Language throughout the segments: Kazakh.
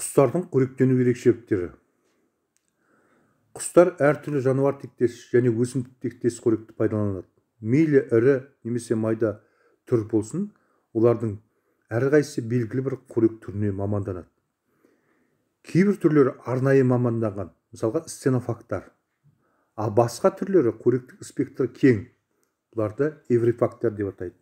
құстардың қоректену ерекшеліктері құстар әртүрлі жануар тектес және өсімдік тектес қоректі пайдаланады мейлі ірі немесе майда түр болсын олардың әрқайсысы белгілі бір қорек түріне маманданады кейбір түрлері арнайы маманданған мысалға стенофактар ал басқа түрлері қоректік спектрі кең бұларды эврифагтар деп атайды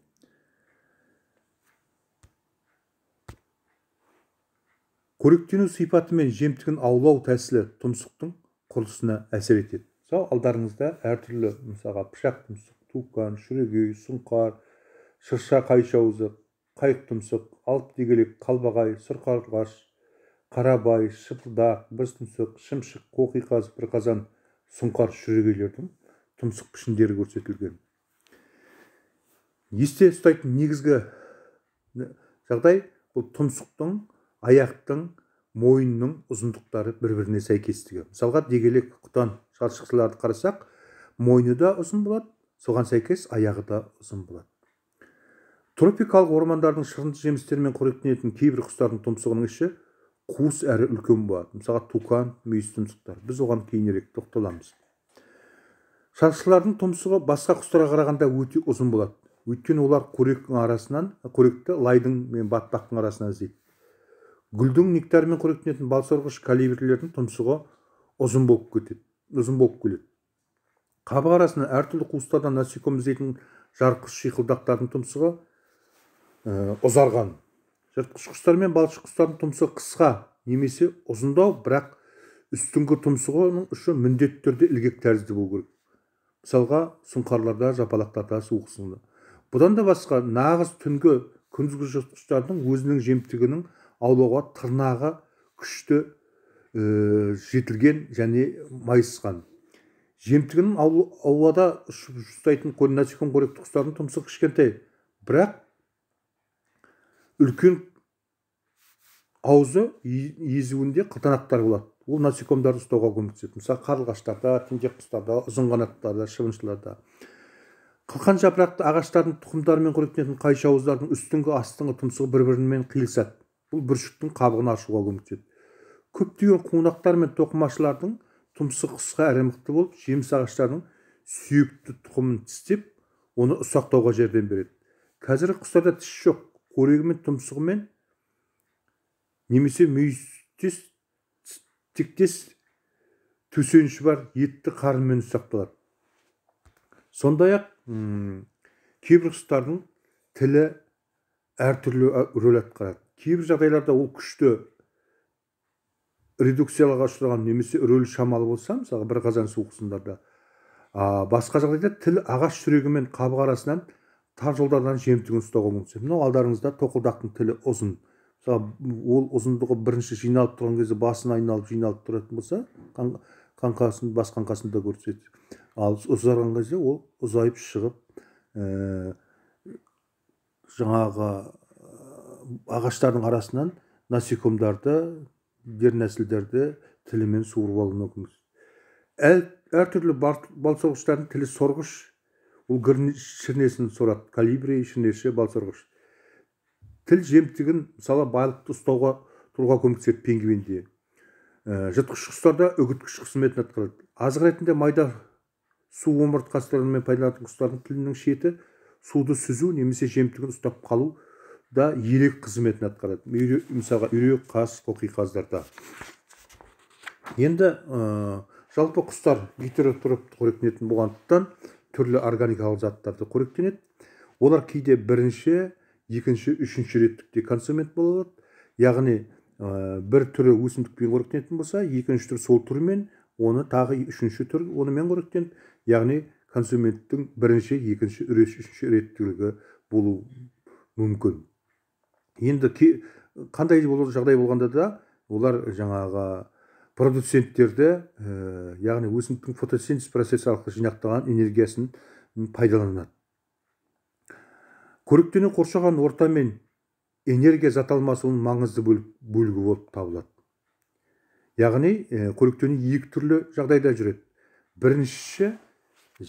қоректену сипаты мен жемтігін аулау тәсілі тұмсықтың құрылысына әсер етеді мысалы алдарыңызда әртүрлі мысалға пышақ тұмсық тукан шүрегей сұңқар шырша қайшауызы қайық тұмсық алып дегелек қалбағай сұрқарғаш қарабай шыпылдақ бір тұмсық шымшық қоқиқаз бір қазан сұңқар шүрегейлердің тұмсық пішіндері көрсетілген есте ұстайтын негізгі жағдай бұл тұмсықтың аяқтың мойынның ұзындықтары бір біріне сәйкестігі мысалға дегелек құтан шаршықшыларды қарасақ мойны да ұзын болады соған сәйкес аяғы да ұзын болады тропикалық ормандардың шырынды жемістерімен қоректенетін кейбір құстардың тұмсығының іші қуыс әрі үлкен болады мысалға тукан мүйіз тұмсықтар біз оған кейінірек тоқталамыз шаршылардың тұмсығы басқа құстарға қарағанда өте ұзын болады өйткені олар қоректің арасынан қоректі лайдың мен батпақтың арасынан іздейді гүлдің нектарымен қоректенетін балсорғыш калибрлердің тұмсығы ұзын болып кетеді ұзын болып келеді қабық арасына әртүрлі қуыстардан насекомый іздейтін жарқыш шиқылдақтардың тұмсығы ә, ұзарған жыртқыш құстар мен балшық құстардың тұмсығы қысқа немесе ұзындау бірақ үстіңгі тұмсығының ұшы міндетті түрде ілгек тәрізді болу керек мысалға сұңқарларда жапалақтарда суық бұдан да басқа нағыз түнгі күндізгі жыртқыштардың өзінің жемтігінің аулауға тырнағы күшті ә, жетілген және майысқан жемтігінің аулада ұшып ұстайтын қоректі құстардың тұмсығы кішкентай бірақ үлкен аузы езуінде қылтанақтар болады ол насекомдарды ұстауға көмектеседі мысалы қарлығаштарда тентек құстарда ұзын қанаттыларда шыбыншыларда қылқан жапырақты ағаштардың тұқымдарымен қоректенетін қайшы ауыздардың үстіңгі астыңғы тұмсығы бір бірімен қиылысады бұл бүршіктің қабығын ашуға көмектеседі көптеген қунақтар мен тоқымашылардың тұмсығы қысқа әрі мықты болып жеміс ағаштарының сүйекті тұқымын тістеп оны ұсақтауға жәрдем береді қазіргі құстарда тіс жоқ Қорегімен мен тұмсығымен немесе мүйістес тектес төсеніші бар етті қарынмен ұсақталады сондай ақ кейбір құстардың тілі әртүрлі рөл атқарады кейбір жағдайларда ол күшті редукцияға ұшыраған немесе рөлі шамалы болса мысалы бір қазан су құсындарда а, басқа жағдайда тіл ағаш жүрегі мен қабық арасынан тар жолдардан жемтігін ұстауға мүмкін мынау алдарыңызда тоқылдақтың тілі ұзын мысалы ол ұзындығы бірінші жиналып тұрған кезде басын айналып жиналып тұратын болса қаңқасын бас қаңқасын да көрсетеді ал ұзарған кезде ол ұзайып шығып ә, жаңағы ағаштардың арасынан насекомдарды дер нәсілдерді тілімен суырып алу мүмкін әр, әртүрлі балсорғыштардың тілі сорғыш ол шірнесін сорады калибри шірнеші балсорғыш тіл жемтігін мысалы байлықты ұстауға тұруға көмектеседі пингвинде ә, жыртқыш құстарда үгіткіш қызметін атқарады азық ретінде майда су омыртқасымен пайдаланатын құстардың тілінің шеті суды сүзу немесе жемтігін ұстап қалу да ерек қызметін атқарады мысалға үйрек қаз қоқиқаздарда енді ә, жалпы құстар тұрып қоректенетін болғандықтан түрлі органикалық заттарды қоректенеді олар кейде бірінші екінші үшінші реттікте консумент бола алады яғни ә, бір түрі өсімдікпен қоректенетін болса екінші түр сол түрмен оны тағы үшінші түр онымен қоректенеді яғни консументтің бірінші екінші үшінші реттілігі болу мүмкін енді қандай жағдай болғанда да олар жаңағы продуценттерді ә, яғни өсімдіктің фотосинтез процесі арқылы жинақтаған энергиясын пайдаланады қоректену қоршаған ортамен энергия зат алмасуының маңызды бөлігі болып табылады яғни ә, э, қоректену екі түрлі жағдайда жүреді біріншісі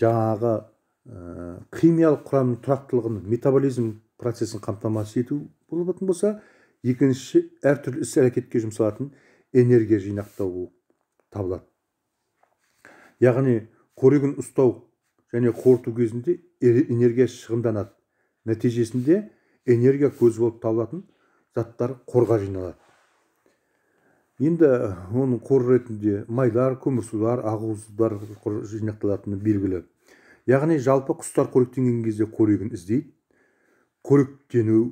жаңағы ә, химиялық құрамның тұрақтылығын метаболизм процесін қамтамасыз ету болатын болса екінші әртүрлі іс әрекетке жұмсалатын энергия жинақтау болып табылады яғни қорегін ұстау және қорыту кезінде энергия шығынданады нәтижесінде энергия көзі болып табылатын заттар қорға жиналады енді оның қор ретінде майлар көмірсулар ақуыздар жинақталатыны белгілі яғни жалпы құстар қоректенген кезде қорегін іздейді қоректену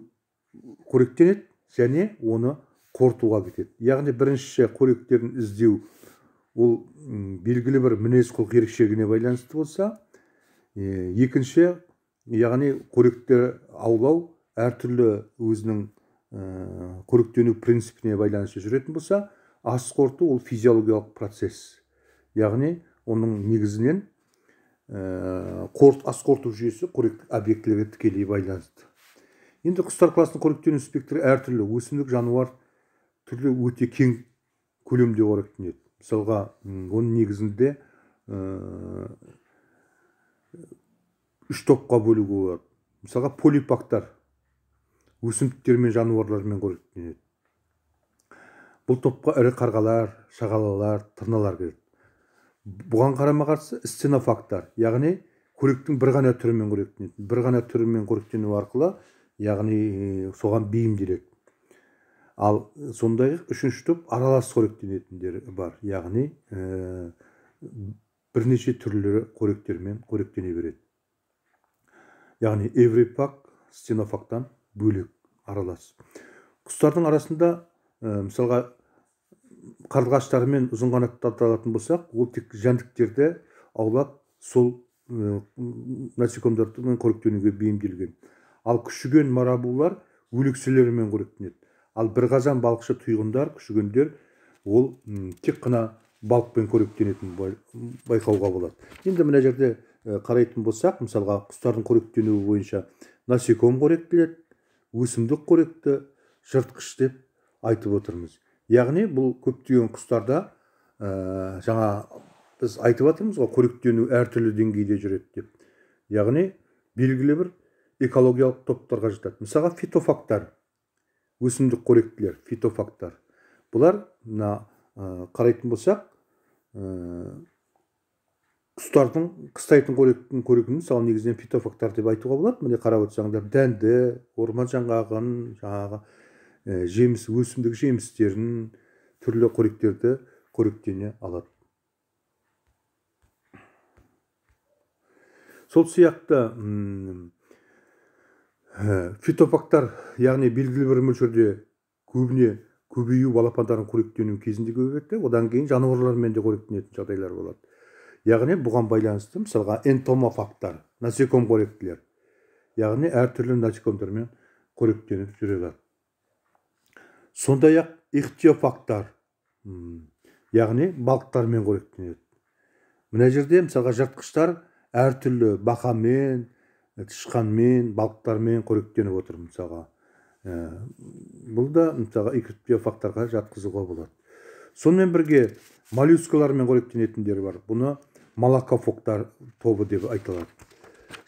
қоректенеді және оны қорытуға кетеді яғни бірінші қоректерін іздеу ол белгілі бір мінез құлық ерекшелігіне байланысты болса екінші яғни қоректі аулау әртүрлі өзінің қоректену принципіне байланысты жүретін болса ас қорыту ол физиологиялық процесс яғни оның негізінен қорт ас қорыту жүйесі қоректік объектілерге тікелей байланысты енді құстар класының қоректену спектрі әртүрлі өсімдік жануар түрлі өте кең көлемде қоректенеді мысалға оның негізінде э, үш топқа бөлуге болады мысалға полипактар өсімдіктер мен жануарлармен қоректенеді бұл топқа ірі қарғалар шағалалар тырналар кіреді бұған қарама қарсы стенофактар яғни қоректің бір ғана түрімен қоректенеді бір ғана түрімен қоректену арқылы яғни соған бейімделеді ал сондай ақ үшінші топ аралас қоректенетіндер бар яғни ә, бірнеше түрлі қоректермен қоректене береді яғни эврипак стенофактан бөлек аралас құстардың арасында ә, мысалға қарлығаштар мен ұзын қанаттарды алатын болсақ ол тек жәндіктерді аулап сол ә, насекомдармен қоректенуге бейімделген ал күшіген марабулар өлекселерімен қоректенеді ал бір қазан балықшы тұйғындар күшігендер ол тек қана балықпен қоректенетін байқауға болады енді мына жерде қарайтын болсақ мысалға құстардың қоректенуі бойынша насеком қоректеледі өсімдік қоректі жыртқыш деп айтып отырмыз яғни бұл көптеген құстарда жаңа біз айтып жатырмыз ғой қоректену әртүрлі деңгейде жүреді деп яғни белгілі бір экологиялық топтарға жатады мысалға фитофактар өсімдік қоректілер фитофактар бұлар мына қарайтын э, болсақ ә, э, құстардың қыстайтын қоректің қорегін мысалы негізінен фитофактар деп айтуға болады міне қарап отырсаңдар дәнді орман жаңғағын жаңағы ә, э, жеміс өсімдік жемістерін түрлі қоректерді қоректене алады сол сияқты фитопактар яғни белгілі бір мөлшерде көбіне көбею балапандарын қоректену кезінде көбейеді одан кейін жануарлармен де қоректенетін жағдайлар болады яғни бұған байланысты мысалға энтомофагтар насеком қоректілер яғни әртүрлі насекомдармен қоректеніп жүре алады сондай ақ ихтиофагтар яғни балықтармен қоректенеді мына жерде мысалға жыртқыштар әртүрлі бақамен тышқанмен балықтармен қоректеніп отыр мысалға бұл да мысалға икотиофактарға жатқызуға болады сонымен бірге моллюскалармен қоректенетіндер бар бұны молокофоктар тобы деп айтылады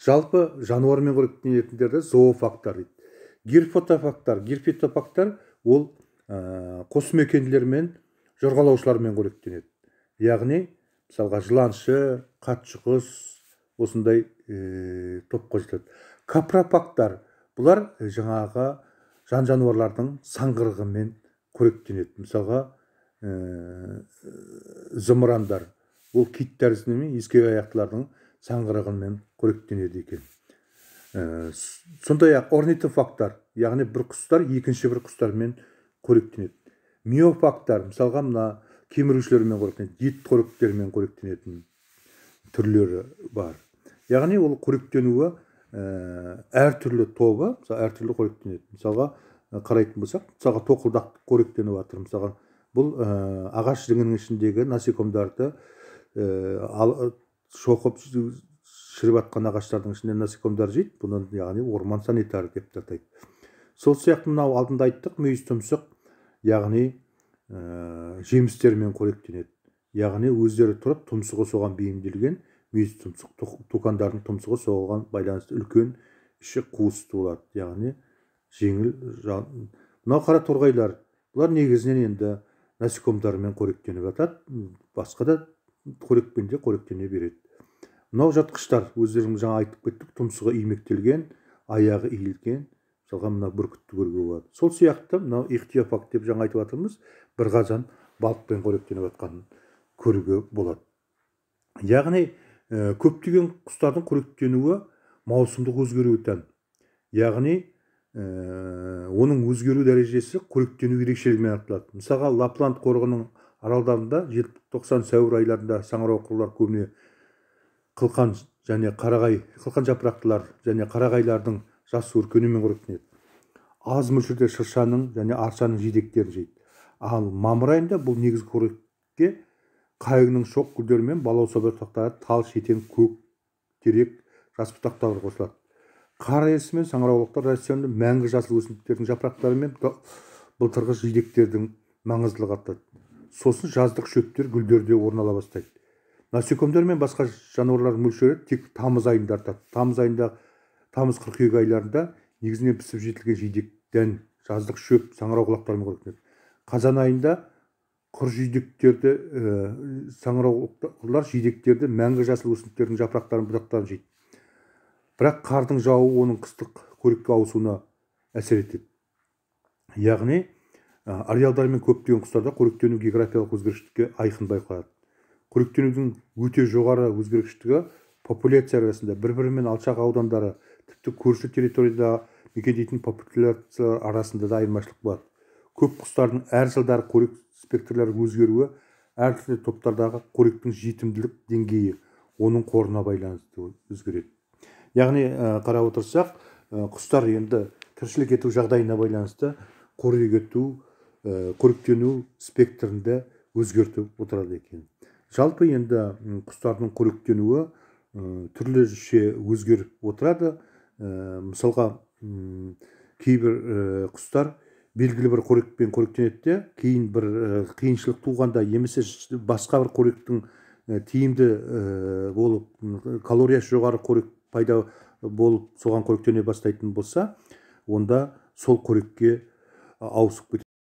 жалпы жануармен қоректенетіндерді зоофактар дейді гирфотофактар гирфитофактар ол ә, қосмекенділермен жорғалаушылармен қоректенеді яғни мысалға жыланшы қатшықұс осындай ә, топқа жатады капропактар бұлар э, жаңағы жан жануарлардың саңғырығымен қоректенеді мысалға ә, зымырандар ол кит тәрізді мен ескек аяқтылардың саңғырығымен қоректенеді екен ә, э, сондай ақ орнитофактар яғни бір құстар екінші бір құстармен қоректенеді миофактар мысалға мына кемірушілермен қоректенеді ет қоректермен қоректенетін түрлері бар яғни ол қоректенуі ә, әртүрлі тобы мысалы әртүрлі қоректенеді мысалға қарайтын болсақ мысалға тоқылдақ қоректеніп жатыр мысалға бұл ә, ағаш жіңінің ішіндегі насекомдарды ә, шоқып шіріп жатқан ағаштардың ішінде насекомдар жейді бұны яғни орман санитары деп те атайды сол сияқты мынау алдында айттық мүйіз тұмсық яғни ә, жемістермен қоректенеді яғни өздері тұрып тұмсығы соған бейімделген мүйіз тұмсық тукандардың тұмсығы соған байланысты үлкен іші қуыс туылады яғни жеңіл жан... мынау қара торғайлар бұлар негізінен енді насекомдармен қоректеніп жатады басқа да қорекпен де қоректене береді мынау жатқыштар өздеріңіз жаңа айтып кеттік тұмсығы имектелген аяғы иілген мысалға мына бүркітті көруге болады сол сияқты мынау ихтиофак деп жаңа айтып жатырмыз бір қазан балықпен қоректеніп жатқанын көруге болады яғни Э, көптеген құстардың қоректенуі маусымдық өзгеруі тән яғни ә, оның өзгеру дәрежесі қоректену ерекшелігімен анықталады мысалға лапланд қорығының аралдарында желтоқсан сәуір айларында саңырауқұлар көбіне қылқан және қарағай қылқан жапырақтылар және қарағайлардың жас өркенімен қоректенеді аз мөлшерде шыршаның және аршаның жидектерін жейді ал мамыр айында бұл негізгі қорекке қайыңның шоқ гүлдері мен балаусабай бұтақтары тал шетен көк терек жас бұтақтары қосылады қар елсі мен саңырауқұлақтар рационы мәңгі жасыл өсімдіктердің жапырақтары мен былтырғы жидектердің маңыздылығы артады сосын жаздық шөптер Гүлдерде орнала орын ала бастайды насекомдар мен басқа жануарлар мөлшері тек тамыз айында артады тамыз айында тамыз қыркүйек айларында негізінен пісіп жетілген жидек дән жаздық шөп саңырауқұлақтармен қоректенеді қазан айында құр жидектерді ә, саңырауқұрлар жидектерді мәңгі жасыл өсімдіктердің жапырақтарын бұтақтарын жейді бірақ қардың жауы оның қыстық қорекке ауысуына әсер етеді яғни ә, ареалдар мен көптеген құстарда қоректену географиялық өзгергіштікке айқын байқалады қоректенудің өте жоғары өзгергіштігі популяция арасында бір бірімен алшақ аудандары тіпті көрші территорияда мекендейтін популяциялар арасында да айырмашылық болады көп құстардың әр жылдары қорек спектрлері өзгеруі әртүрлі топтардағы қоректің жетімділік деңгейі оның қорына байланысты өзгереді яғни қарап отырсақ құстар енді тіршілік ету жағдайына байланысты қорек ету қоректену спектрінде өзгертіп отырады екен жалпы енді құстардың қоректенуі түрліше өзгеріп отырады мысалға кейбір құстар белгілі бір қорекпен қоректенеді де кейін бір қиыншылық туғанда немесе басқа бір қоректің тиімді болып калориясы жоғары қорек пайда болып соған қоректене бастайтын болса онда сол қорекке ауысып кетеді